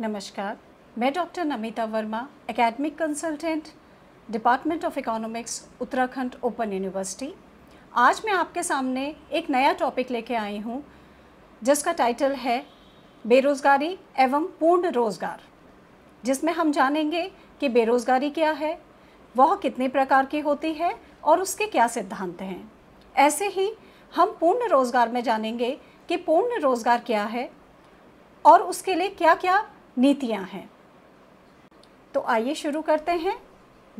नमस्कार मैं doctor Namita Verma academic consultant department of economics Uttarakhand open university आज मैं आपके सामने एक नया टॉपिक लेके आई हूँ जिसका टाइटल है बेरोज़गारी एवं पूर्ण रोज़गार जिसमें हम जानेंगे कि बेरोज़गारी क्या है वह कितने प्रकार की होती है और उसके क्या सिद्धांत हैं ऐसे ही हम पूर्ण रोज़गार में जानेंगे कि पूर्ण रोज़गार क्या है और उसके लिए क्या क्या नीतियां हैं तो आइए शुरू करते हैं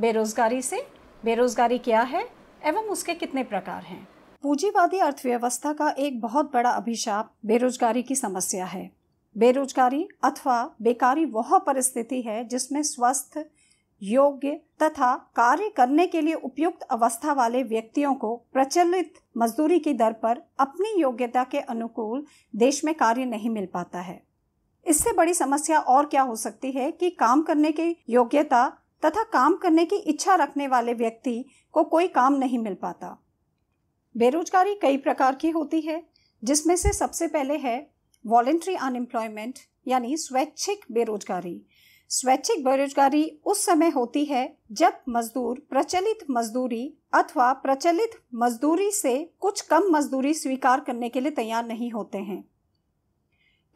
बेरोज़गारी से बेरोज़गारी क्या है एवं उसके कितने प्रकार हैं पूंजीवादी अर्थव्यवस्था का एक बहुत बड़ा अभिशाप बेरोजगारी की समस्या है बेरोजगारी अथवा बेकारी वह परिस्थिति है जिसमें स्वस्थ योग्य तथा कार्य करने के लिए उपयुक्त अवस्था वाले व्यक्तियों को प्रचलित मजदूरी की दर पर अपनी योग्यता के अनुकूल देश में कार्य नहीं मिल पाता है इससे बड़ी समस्या और क्या हो सकती है कि काम करने की योग्यता तथा काम करने की इच्छा रखने वाले व्यक्ति को कोई काम नहीं मिल पाता बेरोजगारी कई प्रकार की होती है जिसमें से सबसे पहले है वॉलेंट्री अनएम्प्लॉयमेंट यानी स्वैच्छिक बेरोजगारी स्वैच्छिक बेरोजगारी उस समय होती है जब मजदूर प्रचलित मजदूरी अथवा प्रचलित मजदूरी से कुछ कम मजदूरी स्वीकार करने के लिए तैयार नहीं होते हैं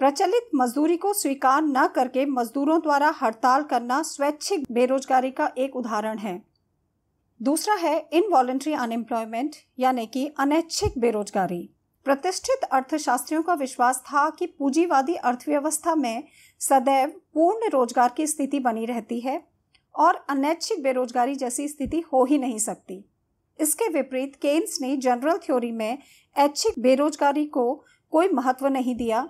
प्रचलित मजदूरी को स्वीकार न करके मजदूरों द्वारा हड़ताल करना स्वैच्छिक बेरोजगारी का एक उदाहरण है दूसरा है इनवॉलेंट्री अनएम्प्लॉयमेंट यानी कि अनैच्छिक बेरोजगारी प्रतिष्ठित अर्थशास्त्रियों का विश्वास था कि पूंजीवादी अर्थव्यवस्था में सदैव पूर्ण रोजगार की स्थिति बनी रहती है और अनैच्छिक बेरोजगारी जैसी स्थिति हो ही नहीं सकती इसके विपरीत केन्स ने जनरल थ्योरी में ऐच्छिक बेरोजगारी को कोई महत्व नहीं दिया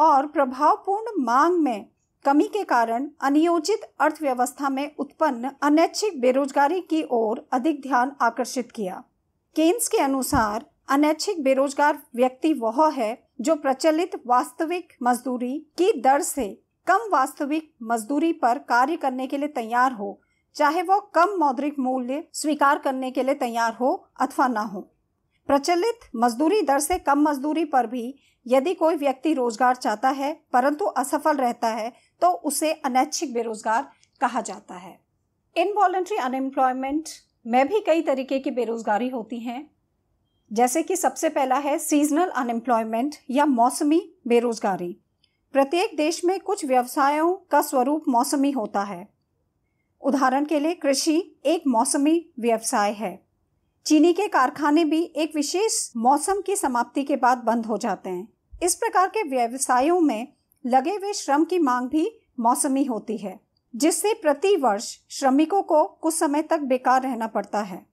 और प्रभावपूर्ण मांग में कमी के कारण अनियोजित अर्थव्यवस्था में उत्पन्न अनैच्छिक बेरोजगारी की ओर अधिक ध्यान आकर्षित किया केन्स के अनुसार अनैच्छिक बेरोजगार व्यक्ति वह है जो प्रचलित वास्तविक मजदूरी की दर से कम वास्तविक मजदूरी पर कार्य करने के लिए तैयार हो चाहे वह कम मौद्रिक मूल्य स्वीकार करने के लिए तैयार हो अथवा ना हो प्रचलित मजदूरी दर से कम मजदूरी पर भी यदि कोई व्यक्ति रोजगार चाहता है परंतु असफल रहता है तो उसे अनैच्छिक बेरोजगार कहा जाता है इनवॉलेंट्री अनएम्प्लॉयमेंट में भी कई तरीके की बेरोजगारी होती हैं जैसे कि सबसे पहला है सीजनल अनएम्प्लॉयमेंट या मौसमी बेरोजगारी प्रत्येक देश में कुछ व्यवसायों का स्वरूप मौसमी होता है उदाहरण के लिए कृषि एक मौसमी व्यवसाय है चीनी के कारखाने भी एक विशेष मौसम की समाप्ति के बाद बंद हो जाते हैं इस प्रकार के व्यवसायों में लगे हुए श्रम की मांग भी मौसमी होती है जिससे प्रति वर्ष श्रमिकों को कुछ समय तक बेकार रहना पड़ता है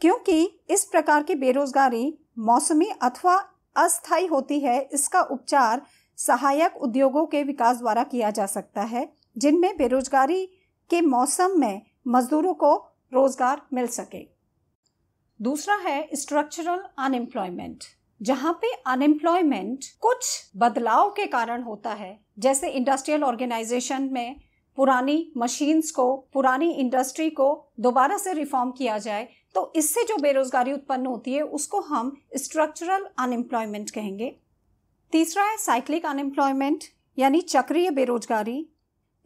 क्योंकि इस प्रकार की बेरोजगारी मौसमी अथवा अस्थायी होती है इसका उपचार सहायक उद्योगों के विकास द्वारा किया जा सकता है जिनमें बेरोजगारी के मौसम में मजदूरों को रोजगार मिल सके दूसरा है स्ट्रक्चरल अनएम्प्लॉयमेंट जहाँ पे अनएम्प्लॉयमेंट कुछ बदलाव के कारण होता है जैसे इंडस्ट्रियल ऑर्गेनाइजेशन में पुरानी मशीन्स को पुरानी इंडस्ट्री को दोबारा से रिफॉर्म किया जाए तो इससे जो बेरोजगारी उत्पन्न होती है उसको हम स्ट्रक्चरल अनएम्प्लॉयमेंट कहेंगे तीसरा है साइक्लिक अनएम्प्लॉयमेंट यानी चक्रीय बेरोजगारी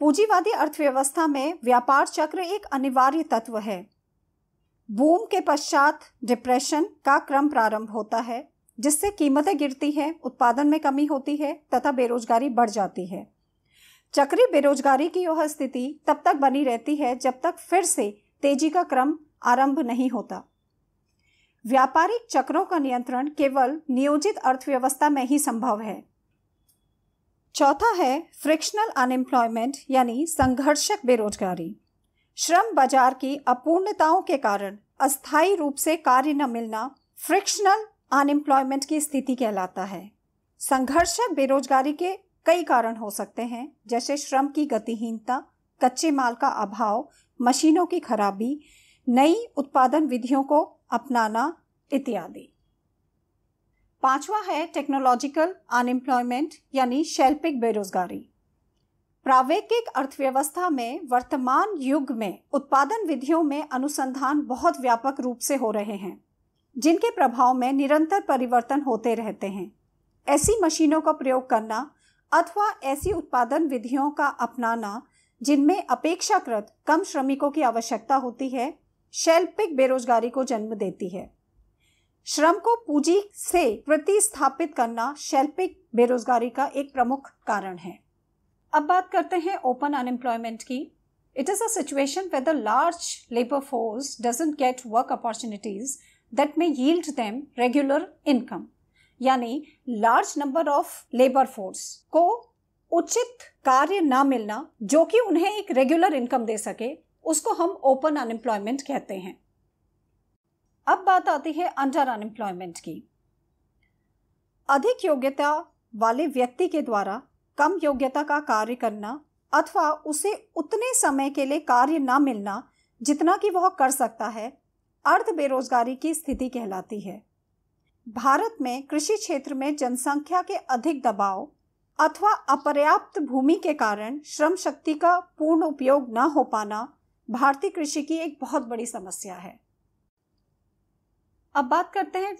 पूंजीवादी अर्थव्यवस्था में व्यापार चक्र एक अनिवार्य तत्व है बूम के पश्चात डिप्रेशन का क्रम प्रारंभ होता है जिससे कीमतें गिरती हैं उत्पादन में कमी होती है तथा बेरोजगारी बढ़ जाती है चक्री बेरोजगारी की यह स्थिति तब तक बनी रहती है जब तक फिर से तेजी का क्रम आरंभ नहीं होता व्यापारिक चक्रों का नियंत्रण केवल नियोजित अर्थव्यवस्था में ही संभव है चौथा है फ्रिक्शनल अनएम्प्लॉयमेंट यानी संघर्षक बेरोजगारी श्रम बाजार की अपूर्णताओं के कारण अस्थायी रूप से कार्य न मिलना फ्रिक्शनल अनएम्प्लॉयमेंट की स्थिति कहलाता है संघर्ष बेरोजगारी के कई कारण हो सकते हैं जैसे श्रम की गतिहीनता कच्चे माल का अभाव मशीनों की खराबी नई उत्पादन विधियों को अपनाना इत्यादि पांचवा है टेक्नोलॉजिकल अनएम्प्लॉयमेंट यानी शैल्पिक बेरोजगारी प्रावेकिक अर्थव्यवस्था में वर्तमान युग में उत्पादन विधियों में अनुसंधान बहुत व्यापक रूप से हो रहे हैं जिनके प्रभाव में निरंतर परिवर्तन होते रहते हैं ऐसी मशीनों का प्रयोग करना अथवा ऐसी उत्पादन विधियों का अपनाना जिनमें अपेक्षाकृत कम श्रमिकों की आवश्यकता होती है शैल्पिक बेरोजगारी को जन्म देती है श्रम को पूंजी से प्रतिस्थापित करना शैल्पिक बेरोजगारी का एक प्रमुख कारण है अब बात करते हैं ओपन अनएम्प्लॉयमेंट की it is a situation where the large labour force doesn't get work opportunities that may yield them regular income यानी large number of labour force को उचित कार्य ना मिलना जो कि उन्हें एक रेगुलर इनकम दे सके उसको हम ओपन अनएम्प्लॉयमेंट कहते हैं अब बात आती है अंडर अनएम्प्लॉयमेंट की अधिक योग्यता वाले व्यक्ति के द्वारा कम योग्यता का कार्य करना अथवा उसे उतने समय के लिए कार्य ना मिलना जितना कि वह कर सकता है अर्ध बेरोजगारी की स्थिति कहलाती है भारत में कृषि क्षेत्र में जनसंख्या के अधिक दबाव अथवा अपर्याप्त भूमि के कारण श्रम शक्ति का पूर्ण उपयोग न हो पाना भारतीय कृषि की एक बहुत बड़ी समस्या है अब बात करते हैं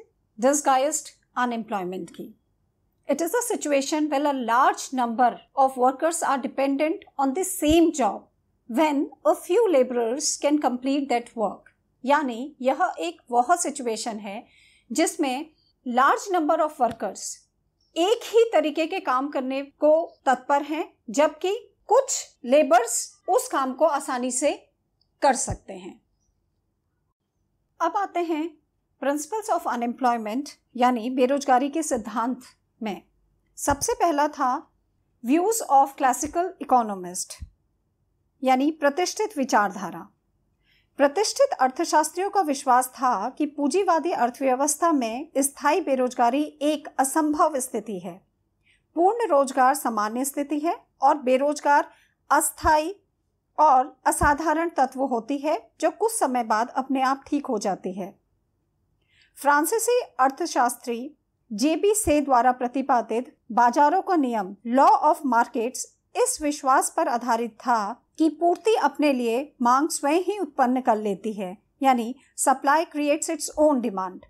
डिस्गाइस्ड अनएम्प्लॉयमेंट की it is a situation where a large number of workers are dependent on on same job when when a few laborers can complete that यानी यह एक वह सिचुएशन है जिसमें लार्ज नंबर ऑफ वर्कर्स एक ही तरीके के काम करने को तत्पर हैं जबकि कुछ लेबर्स उस काम को आसानी से कर सकते हैं अब आते हैं प्रिंसिपल्स ऑफ अनएम्प्लॉयमेंट यानी बेरोजगारी के सिद्धांत में सबसे पहला था व्यूज ऑफ क्लासिकल इकोनॉमिस्ट यानी प्रतिष्ठित विचारधारा प्रतिष्ठित अर्थशास्त्रियों का विश्वास था कि पूंजीवादी अर्थव्यवस्था में स्थायी बेरोजगारी एक असंभव स्थिति है पूर्ण रोजगार सामान्य स्थिति है और बेरोजगार अस्थायी और असाधारण तत्व होती है जो कुछ समय बाद अपने आप ठीक हो जाती है फ्रांसीसी अर्थशास्त्री जेबी से द्वारा प्रतिपादित बाजारों का नियम लॉ ऑफ मार्केट्स इस विश्वास पर आधारित था की पूर्ति अपने लिए मांग स्वयं ही उत्पन्न कर लेती है यानी supply creates its own demand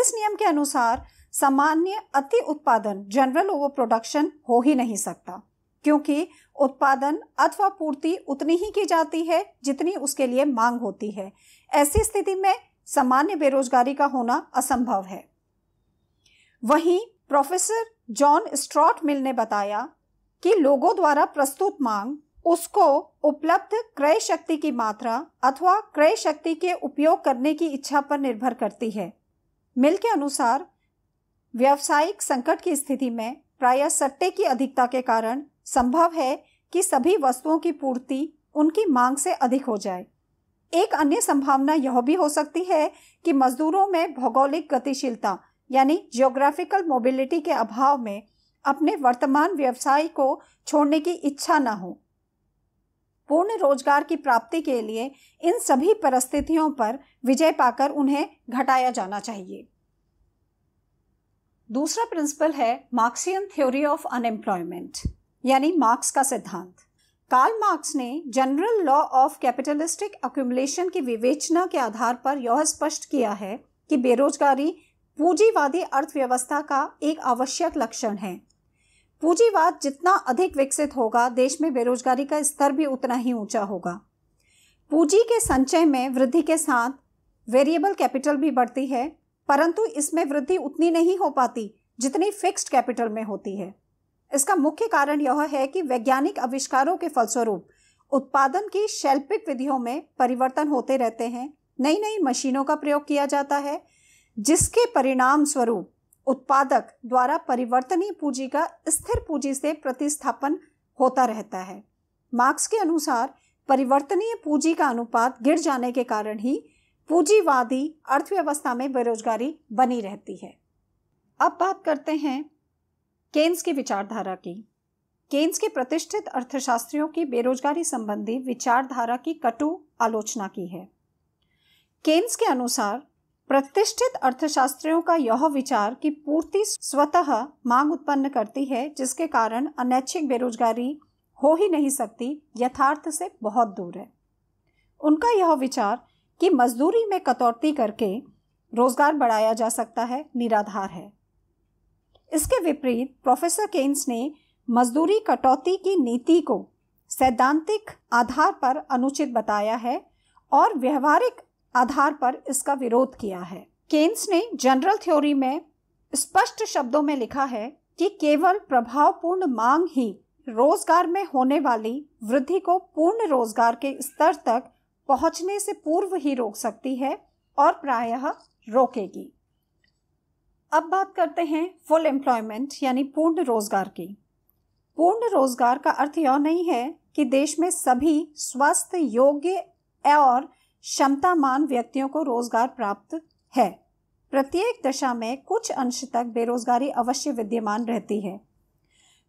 इस नियम के अनुसार सामान्य अति उत्पादन जनरल ओवर प्रोडक्शन हो ही नहीं सकता क्योंकि उत्पादन अथवा पूर्ति उतनी ही की जाती है जितनी उसके लिए मांग होती है ऐसी स्थिति में सामान्य बेरोजगारी का होना असंभव है वहीं प्रोफेसर जॉन स्ट्रॉट मिल ने बताया कि लोगों द्वारा प्रस्तुत मांग उसको उपलब्ध क्रय शक्ति की मात्रा अथवा क्रय शक्ति के उपयोग करने की इच्छा पर निर्भर करती है मिल के अनुसार व्यावसायिक संकट की स्थिति में प्रायः सट्टे की अधिकता के कारण संभव है कि सभी वस्तुओं की पूर्ति उनकी मांग से अधिक हो जाए एक अन्य संभावना यह भी हो सकती है कि मजदूरों में भौगोलिक गतिशीलता यानी जियोग्राफिकल मोबिलिटी के अभाव में अपने वर्तमान व्यवसाय को छोड़ने की इच्छा न हो पूर्ण रोजगार की प्राप्ति के लिए इन सभी परिस्थितियों पर विजय पाकर उन्हें घटाया जाना चाहिए दूसरा प्रिंसिपल है मार्क्सियन थ्योरी ऑफ अनएम्प्लॉयमेंट यानी मार्क्स का सिद्धांत कार्ल मार्क्स ने general law of capitalistic accumulation की विवेचना के आधार पर यह स्पष्ट किया है कि बेरोजगारी पूंजीवादी अर्थव्यवस्था का एक आवश्यक लक्षण है पूंजीवाद जितना अधिक विकसित होगा देश में बेरोजगारी का स्तर भी उतना ही ऊंचा होगा पूंजी के संचय में वृद्धि के साथ वेरिएबल कैपिटल भी बढ़ती है परंतु इसमें वृद्धि उतनी नहीं हो पाती जितनी फिक्स्ड कैपिटल में होती है इसका मुख्य कारण यह है कि वैज्ञानिक आविष्कारों के फलस्वरूप उत्पादन की शैल्पिक विधियों में परिवर्तन होते रहते हैं नई नई मशीनों का प्रयोग किया जाता है जिसके परिणाम स्वरूप उत्पादक द्वारा परिवर्तनीय पूंजी का स्थिर पूंजी से प्रतिस्थापन होता रहता है मार्क्स के अनुसार परिवर्तनीय पूंजी का अनुपात गिर जाने के कारण ही पूंजीवादी अर्थव्यवस्था में बेरोजगारी बनी रहती है अब बात करते हैं केन्स की विचारधारा की केन्स के प्रतिष्ठित अर्थशास्त्रियों की बेरोजगारी संबंधी विचारधारा की कटु आलोचना की है केन्स के अनुसार प्रतिष्ठित अर्थशास्त्रियों का यह विचार कि पूर्ति स्वतः मांग उत्पन्न करती है जिसके कारण अनैच्छिक बेरोजगारी हो ही नहीं सकती यथार्थ से बहुत दूर है उनका यह विचार कि मजदूरी में कटौती करके रोजगार बढ़ाया जा सकता है निराधार है इसके विपरीत प्रोफेसर केन्स ने मजदूरी कटौती की नीति को सैद्धांतिक आधार पर अनुचित बताया है और व्यवहारिक आधार पर इसका विरोध किया है केन्स ने जनरल थ्योरी में स्पष्ट शब्दों में लिखा है कि केवल प्रभावपूर्ण मांग ही रोजगार में होने वाली वृद्धि को पूर्ण रोजगार के स्तर तक पहुंचने से पूर्व ही रोक सकती है और प्रायः रोकेगी अब बात करते हैं फुल एम्प्लॉयमेंट यानी पूर्ण रोजगार की पूर्ण रोजगार का अर्थ यह नहीं है कि देश में सभी स्वस्थ योग्य और क्षमतामान व्यक्तियों को रोजगार प्राप्त है प्रत्येक दशा में कुछ अंश तक बेरोजगारी अवश्य विद्यमान रहती है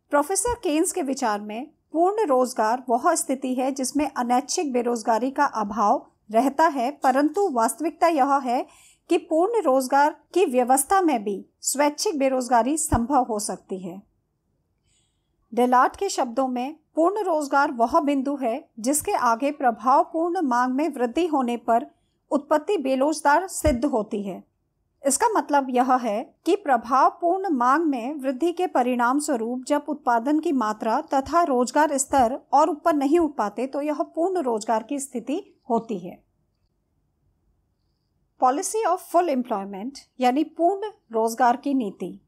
प्रोफेसर केन्स के विचार में पूर्ण रोजगार वह स्थिति है जिसमें अनैच्छिक बेरोजगारी का अभाव रहता है परंतु वास्तविकता यह है कि पूर्ण रोजगार की व्यवस्था में भी स्वैच्छिक बेरोजगारी संभव हो सकती है डेलाट के शब्दों में पूर्ण रोजगार वह बिंदु है जिसके आगे प्रभावपूर्ण मांग में वृद्धि होने पर उत्पत्ति बेरोजगार सिद्ध होती है इसका मतलब यह है कि प्रभावपूर्ण मांग में वृद्धि के परिणाम स्वरूप जब उत्पादन की मात्रा तथा रोजगार स्तर और ऊपर नहीं उठ पाते तो यह पूर्ण रोजगार की स्थिति होती है पॉलिसी ऑफ फुल एम्प्लॉयमेंट यानी पूर्ण रोजगार की नीति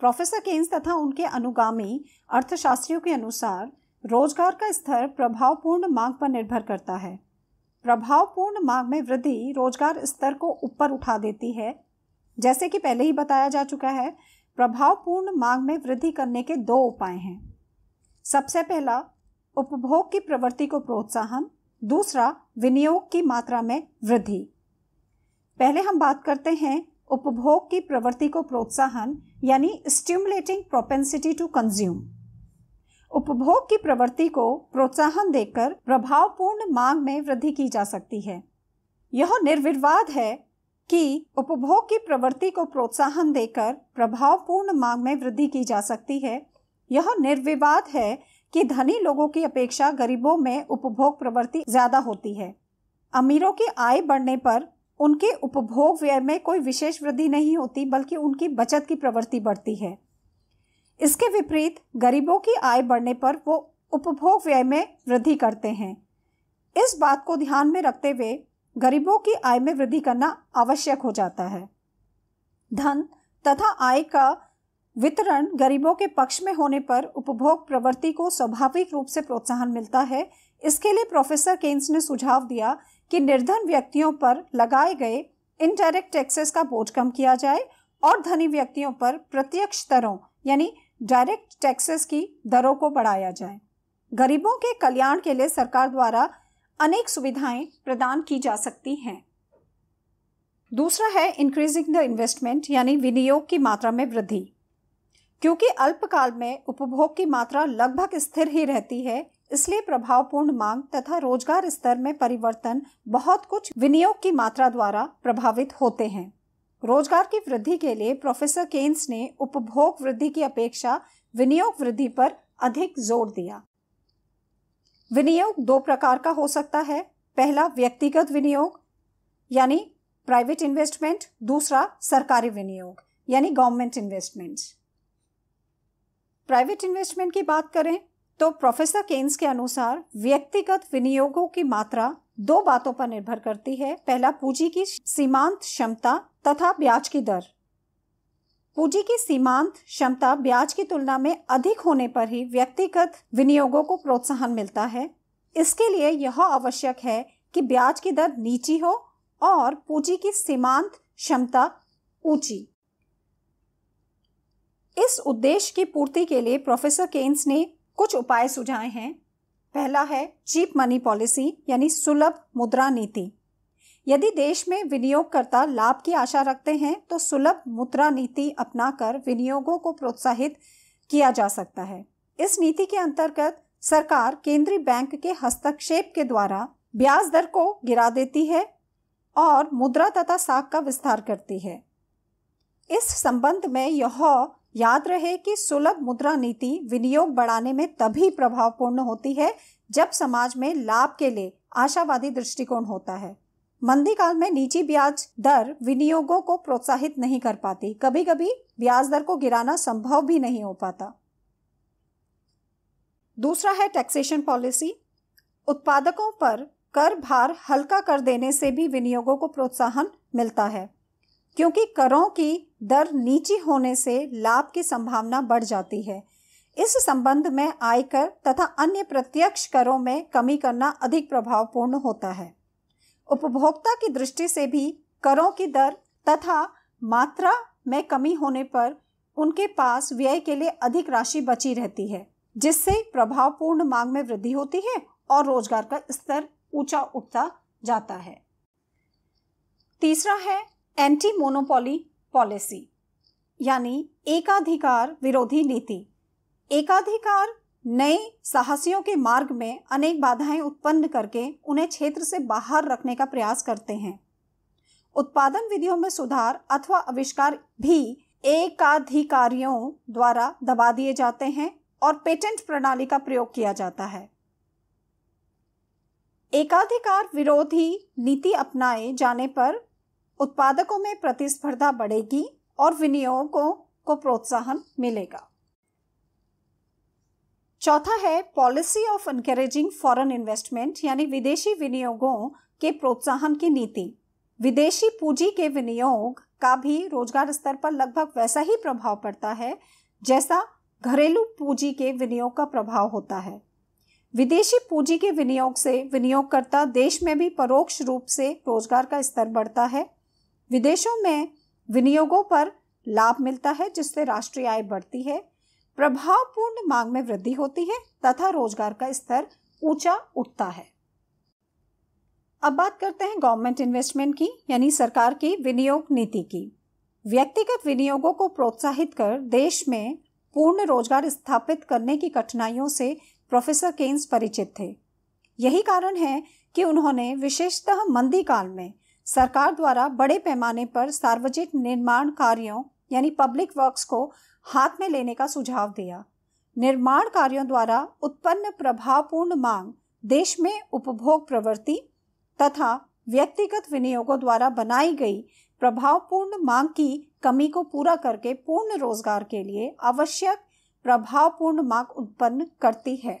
प्रोफेसर केन्स तथा उनके अनुगामी अर्थशास्त्रियों के अनुसार रोजगार का स्तर प्रभावपूर्ण मांग पर निर्भर करता है प्रभावपूर्ण मांग में वृद्धि रोजगार स्तर को ऊपर उठा देती है जैसे कि पहले ही बताया जा चुका है प्रभावपूर्ण मांग में वृद्धि करने के दो उपाय हैं सबसे पहला उपभोग की प्रवृत्ति को प्रोत्साहन दूसरा विनियोग की मात्रा में वृद्धि पहले हम बात करते हैं उपभोग की प्रवृत्ति को प्रोत्साहन यानी स्टिमुलेटिंग प्रोपेंसिटी टू कंज्यूम उपभोग की प्रवृत्ति को प्रोत्साहन देकर प्रभावपूर्ण मांग में वृद्धि की जा सकती है यह निर्विवाद है कि उपभोग की प्रवृत्ति को प्रोत्साहन देकर प्रभावपूर्ण मांग में वृद्धि की जा सकती है यह निर्विवाद है कि धनी लोगों की अपेक्षा गरीबों में उपभोग प्रवृत्ति ज्यादा होती है अमीरों की आय बढ़ने पर उनके उपभोग व्यय में कोई विशेष वृद्धि नहीं होती बल्कि उनकी बचत की प्रवृत्ति बढ़ती है इसके विपरीत गरीबों की आय बढ़ने पर वो उपभोग व्यय में वृद्धि करते हैं इस बात को ध्यान में रखते हुए गरीबों की आय में वृद्धि करना आवश्यक हो जाता है धन तथा आय का वितरण गरीबों के पक्ष में होने पर उपभोग प्रवृत्ति को स्वाभाविक रूप से प्रोत्साहन मिलता है इसके लिए प्रोफेसर केन्स ने सुझाव दिया कि निर्धन व्यक्तियों पर लगाए गए इनडायरेक्ट टैक्सेस का बोझ कम किया जाए और धनी व्यक्तियों पर प्रत्यक्ष दरों यानी डायरेक्ट टैक्सेस की दरों को बढ़ाया जाए गरीबों के कल्याण के लिए सरकार द्वारा अनेक सुविधाएं प्रदान की जा सकती हैं दूसरा है इंक्रीजिंग द इन्वेस्टमेंट यानी विनियोग की मात्रा में वृद्धि क्योंकि अल्पकाल में उपभोग की मात्रा लगभग स्थिर ही रहती है इसलिए प्रभावपूर्ण मांग तथा रोजगार स्तर में परिवर्तन बहुत कुछ विनियोग की मात्रा द्वारा प्रभावित होते हैं रोजगार की वृद्धि के लिए प्रोफेसर केन्स ने उपभोग वृद्धि की अपेक्षा विनियोग वृद्धि पर अधिक जोर दिया विनियोग दो प्रकार का हो सकता है पहला व्यक्तिगत विनियोग यानी प्राइवेट इन्वेस्टमेंट दूसरा सरकारी विनियोग यानी गवर्नमेंट इन्वेस्टमेंट प्राइवेट इन्वेस्टमेंट की बात करें तो प्रोफेसर केन्स के अनुसार व्यक्तिगत विनियोगों की मात्रा दो बातों पर निर्भर करती है पहला पूंजी की सीमांत क्षमता तथा ब्याज की दर पूंजी की सीमांत क्षमता ब्याज की तुलना में अधिक होने पर ही व्यक्तिगत विनियोगों को प्रोत्साहन मिलता है इसके लिए यह आवश्यक है कि ब्याज की दर नीची हो और पूंजी की सीमांत क्षमता ऊंची इस उद्देश्य की पूर्ति के लिए प्रोफेसर केन्स ने कुछ उपाय सुझाए हैं पहला है चीप मनी पॉलिसी यानी सुलभ मुद्रा नीति यदि देश में विनियोगकर्ता लाभ की आशा रखते हैं तो सुलभ मुद्रा नीति अपनाकर विनियोगों को प्रोत्साहित किया जा सकता है इस नीति के अंतर्गत सरकार केंद्रीय बैंक के हस्तक्षेप के द्वारा ब्याज दर को गिरा देती है और मुद्रा तथा साख का विस्तार करती है इस संबंध में यह याद रहे कि सुलभ मुद्रा नीति विनियोग बढ़ाने में तभी प्रभावपूर्ण होती है जब समाज में लाभ के लिए आशावादी दृष्टिकोण होता है मंदी काल में निजी ब्याज दर विनियोगों को प्रोत्साहित नहीं कर पाती कभी कभी ब्याज दर को गिराना संभव भी नहीं हो पाता दूसरा है टैक्सेशन पॉलिसी उत्पादकों पर कर भार हल्का कर देने से भी विनियोगों को प्रोत्साहन मिलता है क्योंकि करों की दर नीची होने से लाभ की संभावना बढ़ जाती है इस संबंध में आयकर तथा अन्य प्रत्यक्ष करों में कमी करना अधिक प्रभावपूर्ण होता है उपभोक्ता की दृष्टि से भी करों की दर तथा मात्रा में कमी होने पर उनके पास व्यय के लिए अधिक राशि बची रहती है जिससे प्रभावपूर्ण मांग में वृद्धि होती है और रोजगार का स्तर ऊंचा उठता जाता है तीसरा है एंटी मोनोपोली पॉलिसी यानी एकाधिकार विरोधी नीति एकाधिकार नए साहसियों के मार्ग में अनेक बाधाएं उत्पन्न करके उन्हें क्षेत्र से बाहर रखने का प्रयास करते हैं उत्पादन विधियों में सुधार अथवा आविष्कार भी एकाधिकारियों द्वारा दबा दिए जाते हैं और पेटेंट प्रणाली का प्रयोग किया जाता है एकाधिकार विरोधी नीति अपनाए जाने पर उत्पादकों में प्रतिस्पर्धा बढ़ेगी और विनियोगों को प्रोत्साहन मिलेगा चौथा है policy of encouraging foreign investment यानी विदेशी विनियोगों के प्रोत्साहन की नीति विदेशी पूंजी के विनियोग का भी रोजगार स्तर पर लगभग वैसा ही प्रभाव पड़ता है जैसा घरेलू पूंजी के विनियोग का प्रभाव होता है विदेशी पूंजी के विनियोग से विनियोगकर्ता देश में भी परोक्ष रूप से रोजगार का स्तर बढ़ता है विदेशों में विनियोगों पर लाभ मिलता है जिससे राष्ट्रीय आय बढ़ती है प्रभावपूर्ण मांग में वृद्धि होती है तथा रोजगार का स्तर ऊंचा उठता है अब बात करते हैं गवर्नमेंट इन्वेस्टमेंट की यानी सरकार की विनियोग नीति की व्यक्तिगत विनियोगों को प्रोत्साहित कर देश में पूर्ण रोजगार स्थापित करने की कठिनाइयों से प्रोफेसर केन्स परिचित थे यही कारण है कि उन्होंने विशेषतः मंदी काल में सरकार द्वारा बड़े पैमाने पर सार्वजनिक निर्माण कार्यों यानी पब्लिक वर्क्स को हाथ में लेने का सुझाव दिया निर्माण कार्यों द्वारा उत्पन्न प्रभावपूर्ण मांग देश में उपभोग प्रवृत्ति तथा व्यक्तिगत विनियोगों द्वारा बनाई गई प्रभावपूर्ण मांग की कमी को पूरा करके पूर्ण रोजगार के लिए आवश्यक प्रभावपूर्ण मांग उत्पन्न करती है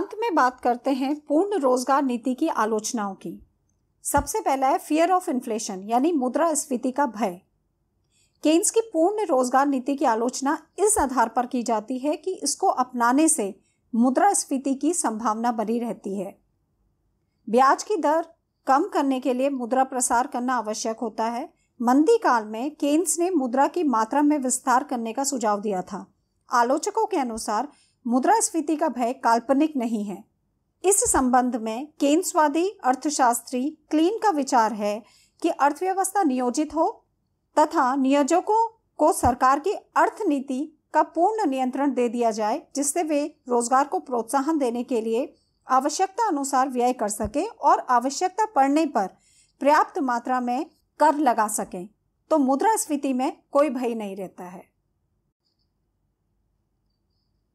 अंत में बात करते हैं पूर्ण रोजगार नीति की आलोचनाओं की सबसे पहला है फियर ऑफ इन्फ्लेशन यानी मुद्रा स्फीति का भय केन्स की पूर्ण रोजगार नीति की आलोचना इस आधार पर की जाती है कि इसको अपनाने से मुद्रास्फीति की संभावना बनी रहती है ब्याज की दर कम करने के लिए मुद्रा प्रसार करना आवश्यक होता है मंदी काल में केन्स ने मुद्रा की मात्रा में विस्तार करने का सुझाव दिया था आलोचकों के अनुसार मुद्रा स्फीति का भय काल्पनिक नहीं है इस संबंध में केंद्रवादी अर्थशास्त्री क्लीन का विचार है कि अर्थव्यवस्था नियोजित हो तथा नियोजकों को सरकार की अर्थनीति का पूर्ण नियंत्रण दे दिया जाए जिससे वे रोजगार को प्रोत्साहन देने के लिए आवश्यकता अनुसार व्यय कर सकें और आवश्यकता पड़ने पर पर्याप्त मात्रा में कर लगा सकें तो मुद्रा स्फीति में कोई भय नहीं रहता है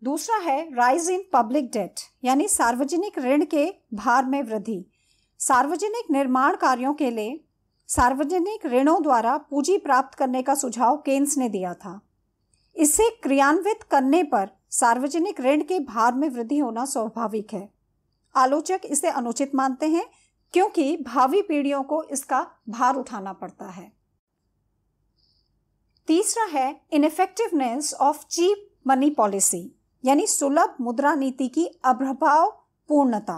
दूसरा है राइज इन पब्लिक डेट यानी सार्वजनिक ऋण के भार में वृद्धि सार्वजनिक निर्माण कार्यों के लिए सार्वजनिक ऋणों द्वारा पूंजी प्राप्त करने का सुझाव केन्स ने दिया था इसे क्रियान्वित करने पर सार्वजनिक ऋण के भार में वृद्धि होना स्वाभाविक है आलोचक इसे अनुचित मानते हैं क्योंकि भावी पीढ़ियों को इसका भार उठाना पड़ता है तीसरा है ineffectiveness of cheap money policy यानी सुलभ मुद्रा नीति की अप्रभाव पूर्णता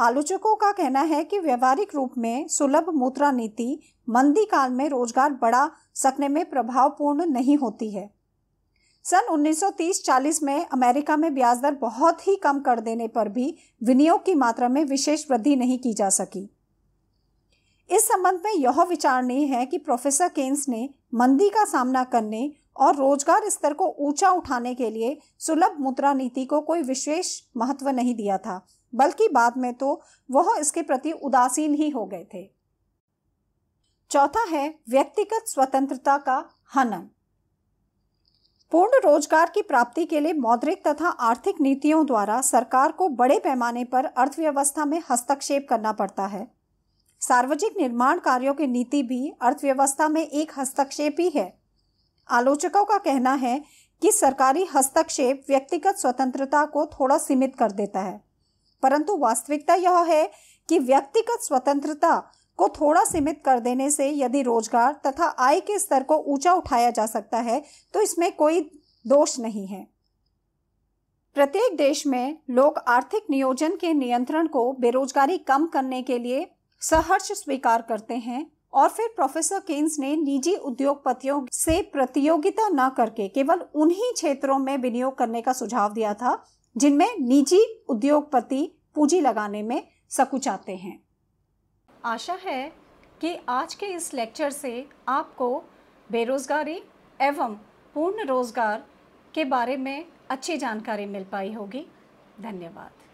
आलोचकों का कहना है कि व्यवहारिक रूप में सुलभ मुद्रा नीति मंदी काल में रोजगार बढ़ा सकने में प्रभावपूर्ण नहीं होती है सन 1930-40 में अमेरिका में ब्याज दर बहुत ही कम कर देने पर भी विनियोग की मात्रा में विशेष वृद्धि नहीं की जा सकी इस संबंध में यह विचारणीय है कि प्रोफेसर केन्स ने मंदी का सामना करने और रोजगार स्तर को ऊंचा उठाने के लिए सुलभ मुद्रा नीति को कोई विशेष महत्व नहीं दिया था बल्कि बाद में तो वह इसके प्रति उदासीन ही हो गए थे चौथा है व्यक्तिगत स्वतंत्रता का हनन पूर्ण रोजगार की प्राप्ति के लिए मौद्रिक तथा आर्थिक नीतियों द्वारा सरकार को बड़े पैमाने पर अर्थव्यवस्था में हस्तक्षेप करना पड़ता है सार्वजनिक निर्माण कार्यों की नीति भी अर्थव्यवस्था में एक हस्तक्षेप ही है आलोचकों का कहना है कि सरकारी हस्तक्षेप व्यक्तिगत स्वतंत्रता को थोड़ा सीमित कर देता है परंतु वास्तविकता यह है कि व्यक्तिगत स्वतंत्रता को थोड़ा सीमित कर देने से यदि रोजगार तथा आय के स्तर को ऊंचा उठाया जा सकता है तो इसमें कोई दोष नहीं है प्रत्येक देश में लोग आर्थिक नियोजन के नियंत्रण को बेरोजगारी कम करने के लिए सहर्ष स्वीकार करते हैं और फिर प्रोफेसर केन्स ने निजी उद्योगपतियों से प्रतियोगिता न करके केवल उन्हीं क्षेत्रों में विनियोग करने का सुझाव दिया था जिनमें निजी उद्योगपति पूंजी लगाने में सकुचाते हैं आशा है कि आज के इस लेक्चर से आपको बेरोज़गारी एवं पूर्ण रोज़गार के बारे में अच्छी जानकारी मिल पाई होगी धन्यवाद